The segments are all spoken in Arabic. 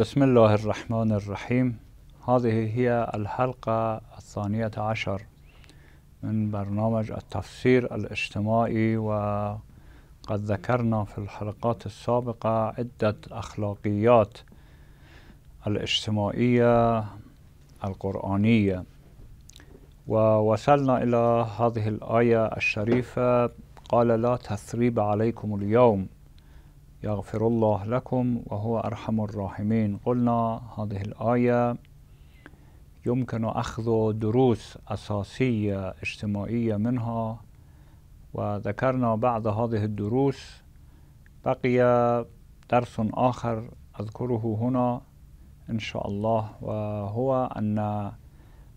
بسم الله الرحمن الرحيم هذه هي الحلقة الثانية عشر من برنامج التفسير الاجتماعي وقد ذكرنا في الحلقات السابقة عدة أخلاقيات الاجتماعية القرآنية ووصلنا إلى هذه الآية الشريفة قال لا تثريب عليكم اليوم يغفر الله لكم وهو أرحم الراحمين قلنا هذه الآية يمكن أخذ دروس أساسية اجتماعية منها وذكرنا بعد هذه الدروس بقي درس آخر أذكره هنا إن شاء الله وهو أن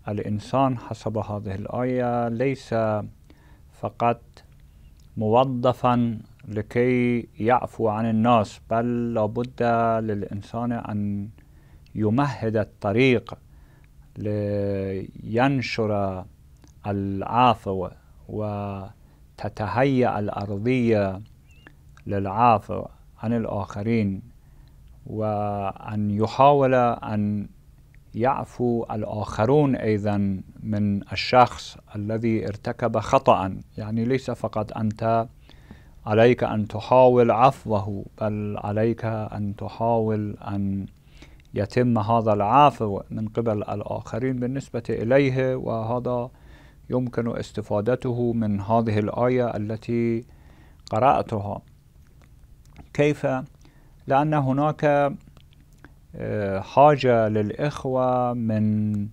الإنسان حسب هذه الآية ليس فقط موظفا لكي يعفو عن الناس بل لابد للإنسان أن يمهد الطريق لينشر العفو وتتهيأ الأرضية للعافو عن الآخرين وأن يحاول أن يعفو الآخرون أيضا من الشخص الذي ارتكب خطأ يعني ليس فقط أنت عليك أن تحاول عفوه بل عليك أن تحاول أن يتم هذا العفو من قبل الآخرين بالنسبة إليه وهذا يمكن استفادته من هذه الآية التي قرأتها كيف؟ لأن هناك آه، حاجة للإخوة من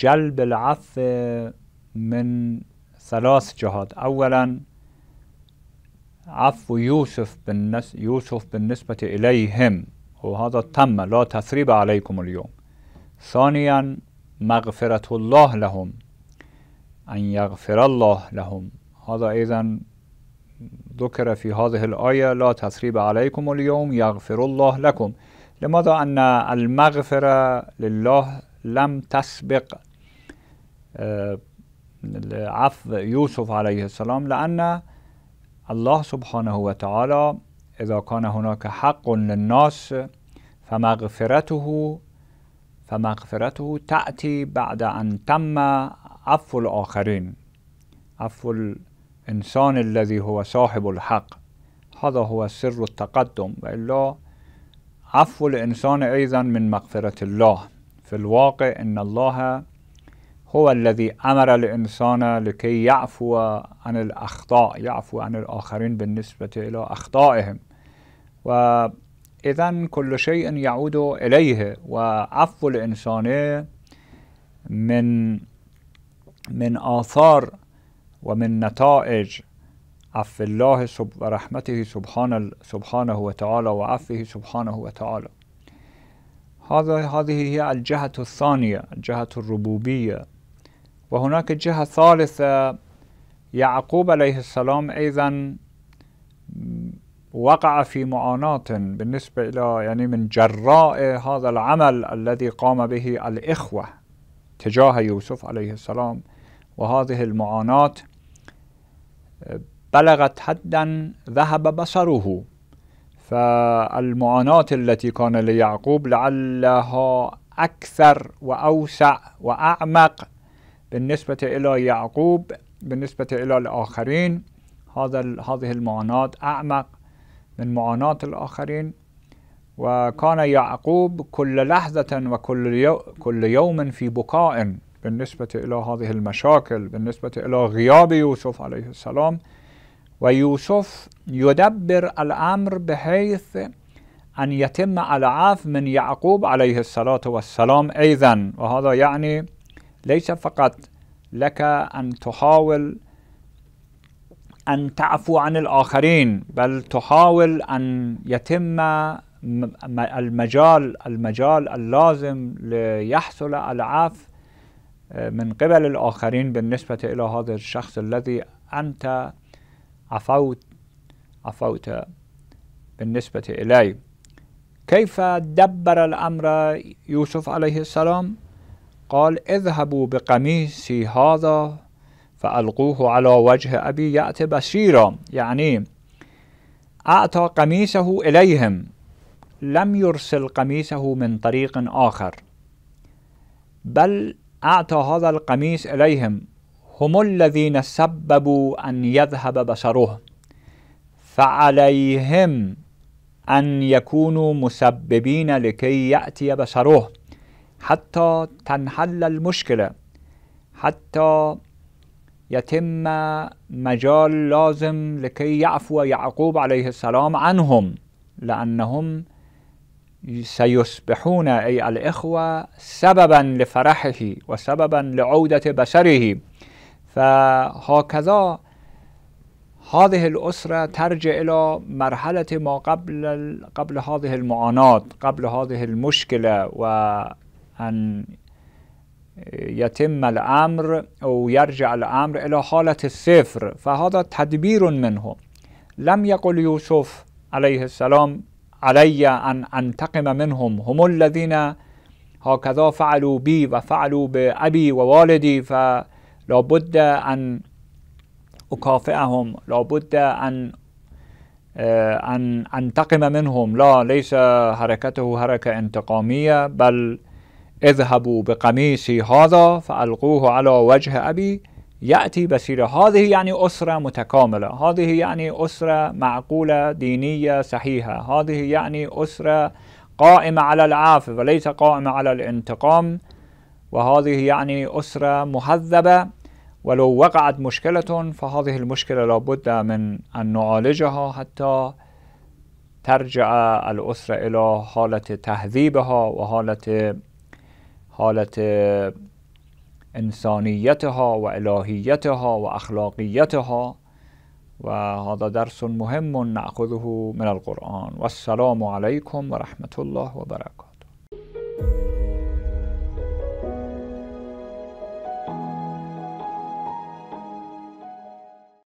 جلب العفو من ثلاث جهات أولا عفو يوسف بالنس يوسف بالنسبة إليهم وهذا تم لا تثريب عليكم اليوم ثانيا مغفرة الله لهم أن يغفر الله لهم هذا إذا ذكر في هذه الآية لا تثريب عليكم اليوم يغفر الله لكم لماذا أن المغفرة لله لم تسبق آه، عفو يوسف عليه السلام لأن الله سبحانه وتعالى إذا كان هناك حق للناس فمغفرته فمغفرته تأتي بعد أن تم عفو الآخرين عفو الإنسان الذي هو صاحب الحق هذا هو سر التقدم وإلا عفو الإنسان أيضا من مغفرة الله في الواقع إن الله هو الذي امر الانسان لكي يعفو عن الاخطاء يعفو عن الاخرين بالنسبه الى اخطائهم واذا كل شيء يعود اليه وعفو الانسان من من اثار ومن نتائج عفو الله ورحمته سبحان سبحانه وتعالى وعفه سبحانه وتعالى هذا هذه هي الجهة الثانية جهة الربوبية وهناك جهة ثالثة يعقوب عليه السلام أيضا وقع في معاناة بالنسبة إلى يعني من جراء هذا العمل الذي قام به الإخوة تجاه يوسف عليه السلام وهذه المعاناة بلغت حدا ذهب بصره فالمعاناة التي كان ليعقوب لعلها أكثر وأوسع وأعمق بالنسبة إلى يعقوب بالنسبة إلى الآخرين هذا هذه المعاناة أعمق من معاناة الآخرين وكان يعقوب كل لحظة وكل كل يوم في بكاء بالنسبة إلى هذه المشاكل بالنسبة إلى غياب يوسف عليه السلام ويوسف يدبر الأمر بحيث أن يتم العاف من يعقوب عليه الصلاة والسلام أيضا وهذا يعني ليس فقط لك أن تحاول أن تعفو عن الآخرين بل تحاول أن يتم المجال المجال اللازم ليحصل العفو آه، من قبل الآخرين بالنسبة إلى هذا الشخص الذي أنت عفوت عفوت بالنسبة إليه كيف دبر الأمر يوسف عليه السلام؟ قال اذهبوا بقميصي هذا فألقوه على وجه أبي يأتي بشيرا يعني أعطى قميصه إليهم لم يرسل قميصه من طريق آخر بل أعطى هذا القميص إليهم هم الذين سببوا أن يذهب بشره فعليهم أن يكونوا مسببين لكي يأتي بشره حتى تنحل المشكلة حتى يتم مجال لازم لكي يعفو يعقوب عليه السلام عنهم لأنهم سيصبحون أي الإخوة سببا لفرحه وسببا لعودة بشره فهكذا هذه الأسرة ترجع إلى مرحلة ما قبل قبل هذه المعاناة قبل هذه المشكلة و أن يتم الأمر أو يرجع الأمر إلى حالة الصفر فهذا تدبير منه لم يقل يوسف عليه السلام علي أن أنتقم منهم هم الذين هكذا فعلوا بي وفعلوا بأبي ووالدي فلا بد أن أكافئهم لا بد أن آه، أن أنتقم منهم لا ليس حركته حركة انتقامية بل اذهبوا بقميصي هذا فألقوه على وجه أبي يأتي بسيرة هذه يعني أسرة متكاملة هذه يعني أسرة معقولة دينية صحيحة هذه يعني أسرة قائمة على العاف وليس قائمة على الانتقام وهذه يعني أسرة مهذبة ولو وقعت مشكلة فهذه المشكلة لابد من أن نعالجها حتى ترجع الأسرة إلى حالة تهذيبها وحالة حالت انسانیتها و الهیتها و اخلاقیتها و هذا درس مهم نأخذه من القرآن والسلام عليكم رحمت الله و برکاته